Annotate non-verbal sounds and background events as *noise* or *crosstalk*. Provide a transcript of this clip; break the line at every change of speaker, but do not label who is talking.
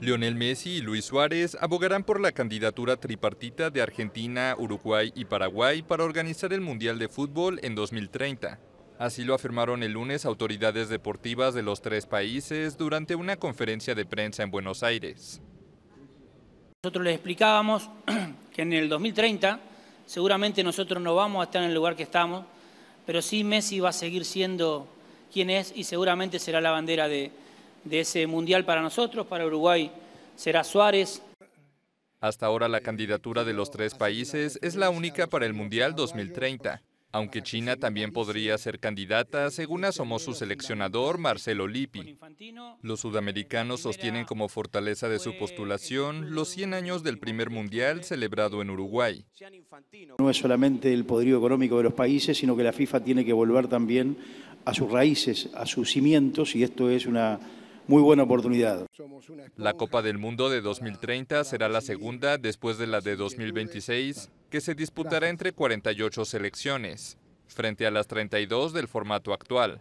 Lionel Messi y Luis Suárez abogarán por la candidatura tripartita de Argentina, Uruguay y Paraguay para organizar el Mundial de Fútbol en 2030. Así lo afirmaron el lunes autoridades deportivas de los tres países durante una conferencia de prensa en Buenos Aires.
Nosotros les explicábamos *clears throat* que en el 2030 seguramente nosotros no vamos a estar en el lugar que estamos, pero sí Messi va a seguir siendo quien es y seguramente será la
bandera de, de ese mundial para nosotros, para Uruguay será Suárez. Hasta ahora la candidatura de los tres países es la única para el Mundial 2030, aunque China también podría ser candidata, según asomó su seleccionador Marcelo Lippi. Los sudamericanos sostienen como fortaleza de su postulación los 100 años del primer mundial celebrado en Uruguay.
No es solamente el poderío económico de los países, sino que la FIFA tiene que volver también a sus raíces, a sus cimientos, y esto es una muy buena oportunidad.
La Copa del Mundo de 2030 será la segunda después de la de 2026, que se disputará entre 48 selecciones, frente a las 32 del formato actual.